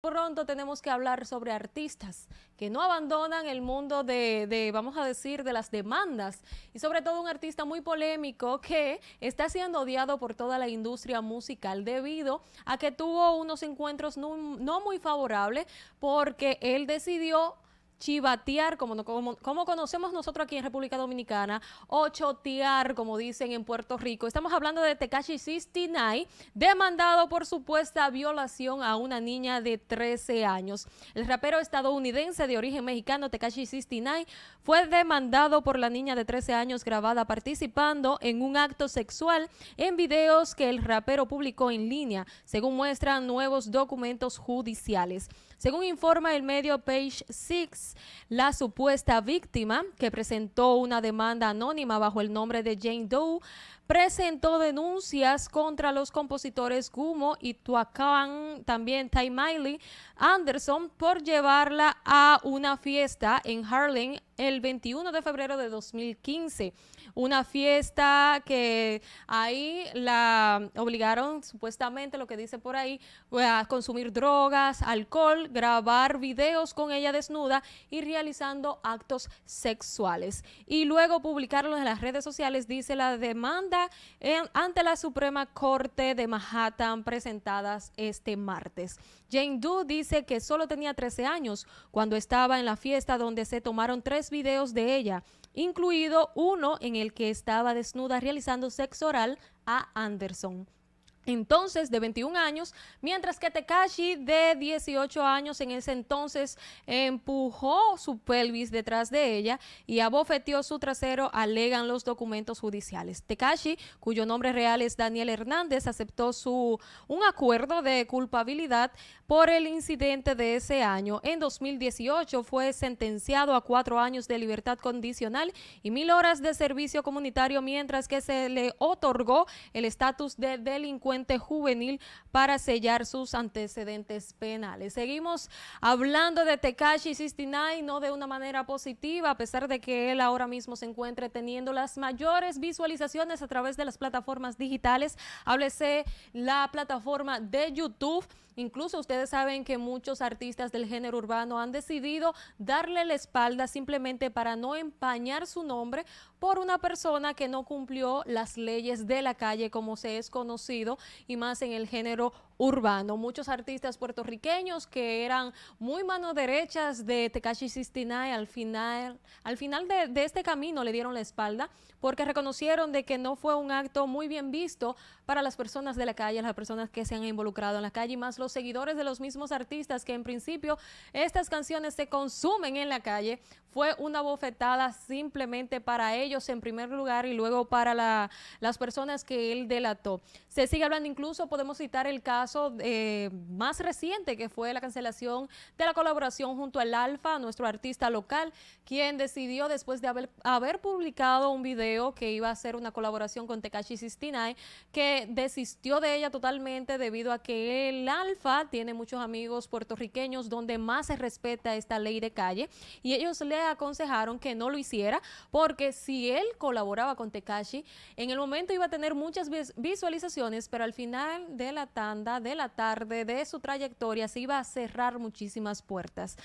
Pronto tenemos que hablar sobre artistas que no abandonan el mundo de, vamos a decir, de las demandas y sobre todo un artista muy polémico que está siendo odiado por toda la industria musical debido a que tuvo unos encuentros no, no muy favorables porque él decidió chivatear, como, como, como, conocemos nosotros aquí en República Dominicana, o tiar como dicen en Puerto Rico. Estamos hablando de Tekashi 69, demandado por supuesta violación a una niña de 13 años. El rapero estadounidense de origen mexicano, Tekashi 69, fue demandado por la niña de 13 años grabada participando en un acto sexual en videos que el rapero publicó en línea, según muestran nuevos documentos judiciales. Según informa el medio Page 6, la supuesta víctima que presentó una demanda anónima bajo el nombre de Jane Doe, presentó denuncias contra los compositores Gumo y Tuacán, también Ty Miley Anderson, por llevarla a una fiesta en Harlem el 21 de febrero de 2015. Una fiesta que ahí la obligaron, supuestamente, lo que dice por ahí, a consumir drogas, alcohol, grabar videos con ella desnuda y realizando actos sexuales. Y luego publicarlos en las redes sociales, dice la demanda ante la Suprema Corte de Manhattan presentadas este martes. Jane Doe dice que solo tenía 13 años cuando estaba en la fiesta donde se tomaron tres videos de ella, incluido uno en el que estaba desnuda realizando sexo oral a Anderson entonces de 21 años, mientras que Tekashi de 18 años en ese entonces empujó su pelvis detrás de ella y abofeteó su trasero, alegan los documentos judiciales. Tekashi, cuyo nombre real es Daniel Hernández, aceptó su un acuerdo de culpabilidad por el incidente de ese año. En 2018 fue sentenciado a cuatro años de libertad condicional y mil horas de servicio comunitario, mientras que se le otorgó el estatus de delincuente juvenil para sellar sus antecedentes penales. Seguimos hablando de Tekashi 69, no de una manera positiva, a pesar de que él ahora mismo se encuentre teniendo las mayores visualizaciones a través de las plataformas digitales. Háblese la plataforma de YouTube Incluso ustedes saben que muchos artistas del género urbano han decidido darle la espalda simplemente para no empañar su nombre por una persona que no cumplió las leyes de la calle como se es conocido y más en el género urbano urbano. Muchos artistas puertorriqueños que eran muy mano derechas de Tekashi 69 al final, al final de, este camino le dieron la espalda porque reconocieron de que no fue un acto muy bien visto para las personas de la calle, las personas que se han involucrado en la calle y más los seguidores de los mismos artistas que en principio estas canciones se consumen en la calle. Fue una bofetada simplemente para ellos en primer lugar y luego para las personas que él delató. Se sigue hablando, incluso podemos citar el caso eh, más reciente que fue la cancelación de la colaboración junto al Alfa, nuestro artista local, quien decidió después de haber, haber publicado un video que iba a ser una colaboración con Tekashi 69, que desistió de ella totalmente debido a que el Alfa tiene muchos amigos puertorriqueños donde más se respeta esta ley de calle y ellos le aconsejaron que no lo hiciera porque si él colaboraba con Tekashi, en el momento iba a tener muchas visualizaciones, pero al final de la tanda de la tarde de su trayectoria se iba a cerrar muchísimas puertas.